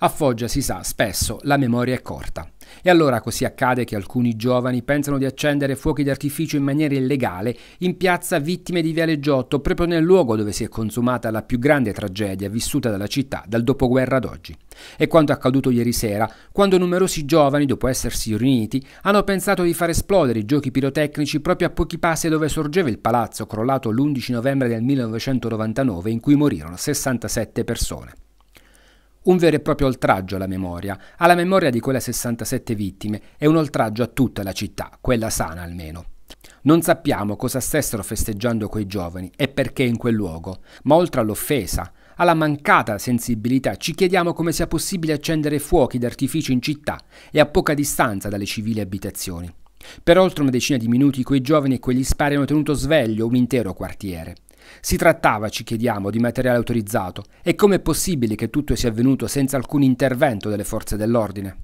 A Foggia si sa, spesso la memoria è corta. E allora così accade che alcuni giovani pensano di accendere fuochi d'artificio in maniera illegale in piazza vittime di Viale Giotto, proprio nel luogo dove si è consumata la più grande tragedia vissuta dalla città dal dopoguerra ad oggi. È quanto accaduto ieri sera, quando numerosi giovani, dopo essersi riuniti, hanno pensato di far esplodere i giochi pirotecnici proprio a pochi passi dove sorgeva il palazzo crollato l'11 novembre del 1999 in cui morirono 67 persone. Un vero e proprio oltraggio alla memoria, alla memoria di quelle 67 vittime e un oltraggio a tutta la città, quella sana almeno. Non sappiamo cosa stessero festeggiando quei giovani e perché in quel luogo, ma oltre all'offesa, alla mancata sensibilità ci chiediamo come sia possibile accendere fuochi d'artificio in città e a poca distanza dalle civili abitazioni. Per oltre una decina di minuti quei giovani e quegli spari hanno tenuto sveglio un intero quartiere. Si trattava, ci chiediamo, di materiale autorizzato e com'è possibile che tutto sia avvenuto senza alcun intervento delle forze dell'ordine?